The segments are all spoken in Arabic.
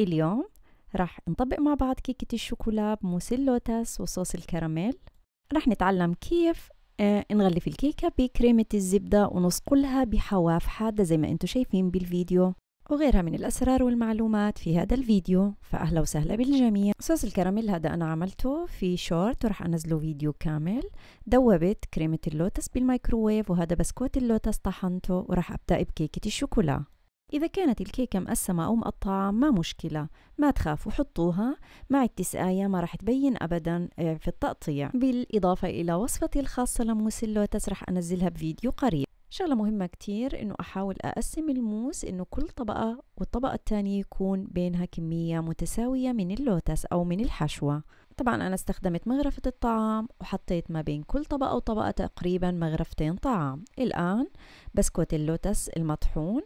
اليوم راح نطبق مع بعض كيكة الشوكولا بموس اللوتس وصوص الكراميل راح نتعلم كيف آه، نغلف الكيكة بكريمة الزبدة ونصقلها بحواف حادة زي ما انتم شايفين بالفيديو وغيرها من الأسرار والمعلومات في هذا الفيديو فأهلا وسهلا بالجميع صوص الكراميل هذا أنا عملته في شورت ورح أنزله فيديو كامل دوبت كريمة اللوتس بالمايكروويف وهذا بسكوت اللوتس طحنته ورح أبدأ بكيكة الشوكولا إذا كانت الكيكة مقسمة أو مقطعة ما مشكلة ما تخافوا حطوها مع التسقاية ما راح تبين أبدا آه، في التقطيع بالإضافة إلى وصفتي الخاصة لموسيلوتاس رح أنزلها بفيديو قريب شغلة مهمة كتير إنه أحاول أقسم الموس إنه كل طبقة والطبقة التانية يكون بينها كمية متساوية من اللوتس أو من الحشوة طبعا أنا استخدمت مغرفة الطعام وحطيت ما بين كل طبقة وطبقة تقريبا مغرفتين طعام الآن بسكوت اللوتس المطحون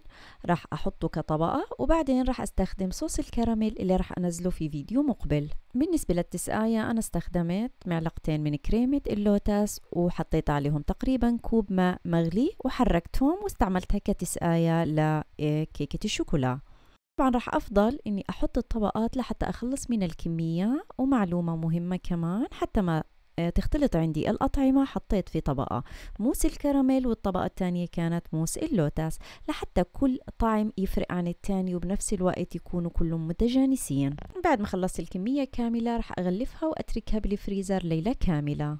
راح أحطه كطبقة وبعدين راح استخدم صوص الكراميل اللي راح أنزله في فيديو مقبل بالنسبة للتسقاية أنا استخدمت معلقتين من كريمة اللوتس وحطيت عليهم تقريبا كوب ماء مغلي وحركتهم واستعملتها كتسقاية لكيكة آه، الشوكولا طبعا رح أفضل إني أحط الطبقات لحتى أخلص من الكمية ومعلومة مهمة كمان حتى ما آه، تختلط عندي الأطعمة حطيت في طبقة موس الكراميل والطبقة الثانية كانت موس اللوتس لحتى كل طعم يفرق عن الثاني وبنفس الوقت يكونوا كلهم متجانسين بعد ما خلصت الكمية كاملة رح أغلفها وأتركها بالفريزر ليلة كاملة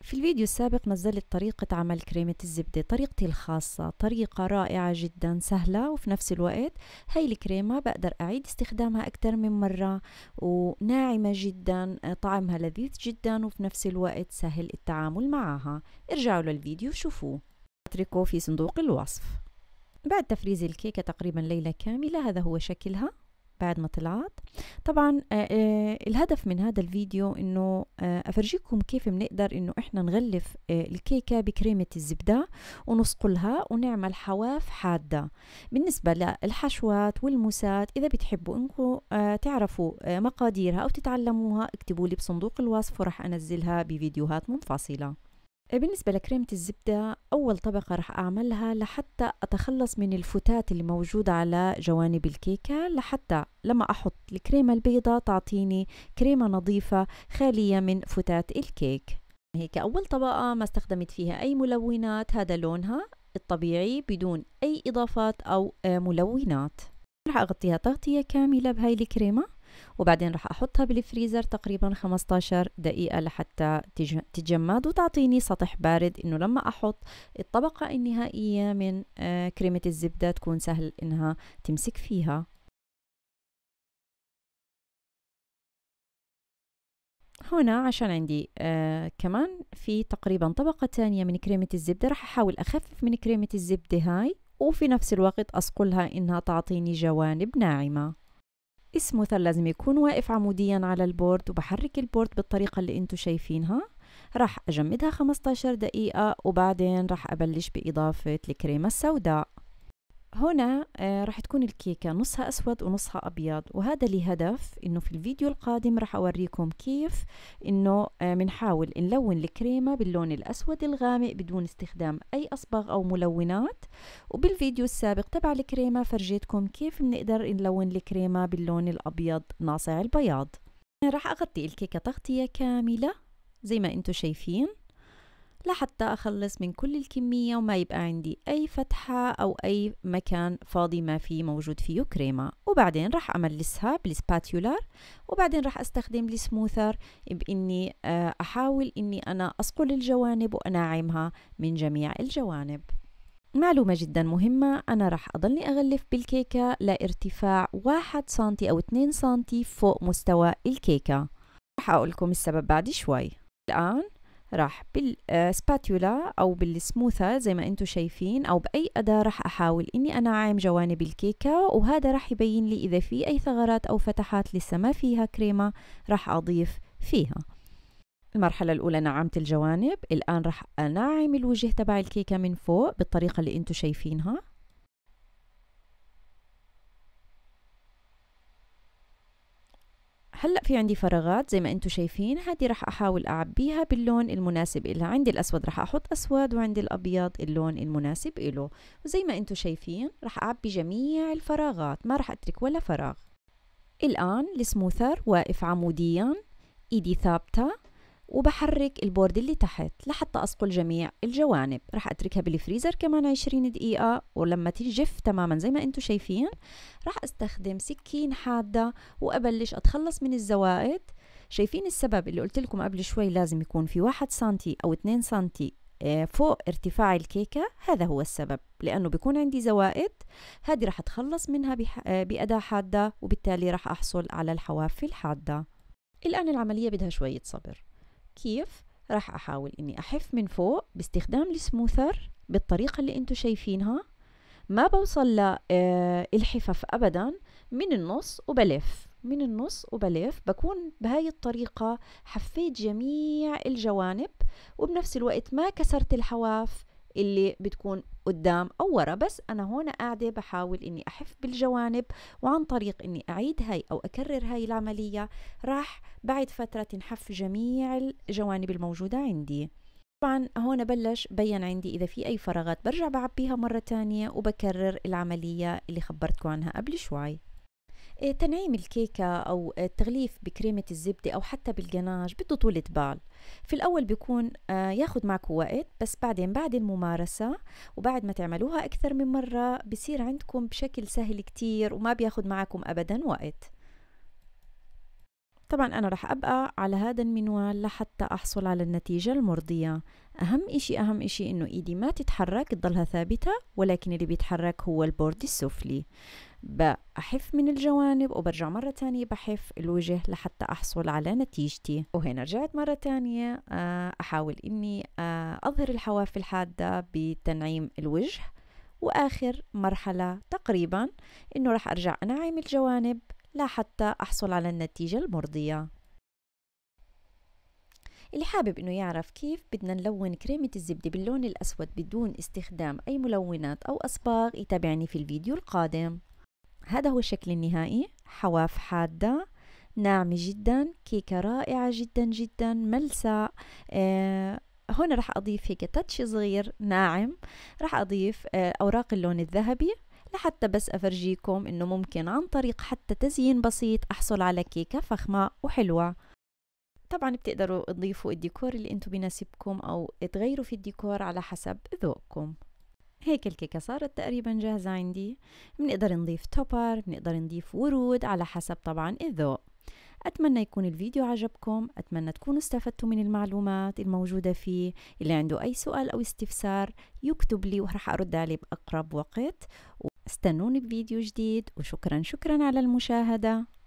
في الفيديو السابق نزلت طريقة عمل كريمة الزبدة طريقتي الخاصة طريقة رائعة جدا سهلة وفي نفس الوقت هاي الكريمة بقدر أعيد استخدامها أكثر من مرة وناعمة جدا طعمها لذيذ جدا وفي نفس الوقت سهل التعامل معها ارجعوا للفيديو شوفوه اتركوه في صندوق الوصف بعد تفريز الكيكة تقريبا ليلة كاملة هذا هو شكلها بعد ما طلعت طبعا آه، آه، الهدف من هذا الفيديو انه آه، افرجيكم كيف بنقدر انه احنا نغلف الكيكه بكريمه الزبده ونصقلها ونعمل حواف حاده بالنسبه للحشوات والموسات اذا بتحبوا انكم تعرفوا مقاديرها او تتعلموها اكتبوا لي بصندوق الوصف وراح انزلها بفيديوهات منفصله بالنسبة لكريمة الزبدة أول طبقة راح أعملها لحتى أتخلص من الفتات اللي موجودة على جوانب الكيكة لحتى لما أحط الكريمة البيضة تعطيني كريمة نظيفة خالية من فتات الكيك هيك أول طبقة ما استخدمت فيها أي ملونات هذا لونها الطبيعي بدون أي إضافات أو آه، ملونات راح أغطيها تغطية كاملة بهاي الكريمة وبعدين راح احطها بالفريزر تقريبا 15 دقيقة لحتى تتجمد وتعطيني سطح بارد انه لما احط الطبقة النهائية من آه، كريمة الزبدة تكون سهل انها تمسك فيها هنا عشان عندي آه كمان في تقريبا طبقة تانية من كريمة الزبدة راح أحاول أخفف من كريمة الزبدة هاي وفي نفس الوقت أسقلها إنها تعطيني جوانب ناعمة السموثر لازم يكون واقف عموديا على البورد وبحرك البورد بالطريقة اللي انتو شايفينها راح أجمدها 15 دقيقة وبعدين راح أبلش بإضافة الكريمة السوداء هنا آه، رح تكون الكيكة نصها أسود ونصها أبيض وهذا لهدف إنه في الفيديو القادم رح أوريكم كيف إنه بنحاول آه، نلون الكريمة باللون الأسود الغامق بدون استخدام أي أصبغ أو ملونات وبالفيديو السابق تبع الكريمة فرجيتكم كيف بنقدر نلون الكريمة باللون الأبيض ناصع البياض رح أغطي الكيكة تغطية كاملة زي ما انتو شايفين لحتى أخلص من كل الكمية وما يبقى عندي أي فتحة أو أي مكان فاضي ما فيه موجود فيه كريمة وبعدين راح أملسها بالسباتيولار وبعدين راح أستخدم السموثر بإني آه، أحاول إني أنا أصقل الجوانب وأناعمها من جميع الجوانب معلومة جدا مهمة أنا راح أضلني أغلف بالكيكة لارتفاع واحد سنتي أو 2 سنتي فوق مستوى الكيكة راح أقولكم السبب بعد شوي الآن راح بالسباتولا او بالسموثة زي ما انتم شايفين او باي اداة راح احاول اني انا اعم جوانب الكيكة وهذا راح يبين لي اذا في اي ثغرات او فتحات لسه ما فيها كريمة راح اضيف فيها المرحلة الأولى نعمت الجوانب الآن راح أنعم الوجه تبع الكيكة من فوق بالطريقة اللي انتم شايفينها هلا في عندي فراغات زي ما انتم شايفين هذه راح احاول اعبيها باللون المناسب إلها عندي الاسود راح احط اسود وعندي الابيض اللون المناسب إله وزي ما انتم شايفين راح اعبي جميع الفراغات ما راح اترك ولا فراغ الان السموثر واقف عموديا ايدي ثابته وبحرك البورد اللي تحت لحتى أصقل جميع الجوانب رح أتركها بالفريزر كمان 20 دقيقة ولما تجف تماما زي ما انتم شايفين رح أستخدم سكين حادة وأبلش أتخلص من الزوائد شايفين السبب اللي قلت لكم قبل شوي لازم يكون في واحد سنتي أو 2 سنتي آه، فوق ارتفاع الكيكة هذا هو السبب لأنه بيكون عندي زوائد هذه رح أتخلص منها آه، بأداة حادة وبالتالي رح أحصل على الحواف الحادة الآن العملية بدها شوية صبر كيف راح أحاول إني أحف من فوق باستخدام السموثر بالطريقة اللي انتو شايفينها ما بوصل للحفاف آه، أبدا من النص وبلف من النص وبلف بكون بهاي الطريقة حفيت جميع الجوانب وبنفس الوقت ما كسرت الحواف اللي بتكون قدام أو ورا بس أنا هون قاعدة بحاول إني أحف بالجوانب وعن طريق إني أعيد هاي أو أكرر هاي العملية راح بعد فترة تنحف جميع الجوانب الموجودة عندي طبعا هون بلش بين عندي إذا في أي فراغات برجع بعبيها مرة تانية وبكرر العملية اللي خبرتكم عنها قبل شوي إيه، تنعيم الكيكة أو التغليف إيه، بكريمة الزبدة أو حتى بالجناج بده طولة بال في الأول بيكون آه، ياخد معك وقت بس بعدين بعد الممارسة وبعد ما تعملوها أكثر من مرة بصير عندكم بشكل سهل كتير وما بياخد معكم أبدا وقت طبعا أنا رح أبقى على هذا المنوال لحتى أحصل على النتيجة المرضية أهم إشي أهم إشي إنه إيدي ما تتحرك تضلها ثابتة ولكن اللي بيتحرك هو البورد السفلي بحف من الجوانب وبرجع مرة تانية بحف الوجه لحتى أحصل على نتيجتي وهنا رجعت مرة تانية آه، أحاول إني آه، أظهر الحواف الحادة بتنعيم الوجه وآخر مرحلة تقريبا إنه رح أرجع أنعم الجوانب لحتى أحصل على النتيجة المرضية اللي حابب انه يعرف كيف بدنا نلون كريمة الزبدة باللون الأسود بدون استخدام أي ملونات أو أصباغ يتابعني في الفيديو القادم هذا هو الشكل النهائي حواف حادة ناعمة جدا كيكة رائعة جدا جدا ملساء آه هنا راح أضيف هيك تاتش صغير ناعم راح أضيف آه أوراق اللون الذهبي لحتى بس أفرجيكم إنه ممكن عن طريق حتى تزيين بسيط أحصل على كيكة فخمة وحلوة طبعا بتقدروا تضيفوا الديكور اللي انتم بناسبكم أو تغيروا في الديكور على حسب ذوقكم هيك الكيكة صارت تقريبا جاهزة عندي بنقدر نضيف توبر بنقدر نضيف ورود على حسب طبعا الذوق أتمنى يكون الفيديو عجبكم أتمنى تكونوا استفدتوا من المعلومات الموجودة فيه اللي عنده أي سؤال أو استفسار يكتب لي ورح أرد عليه بأقرب وقت استنوني بفيديو جديد وشكرا شكرا على المشاهدة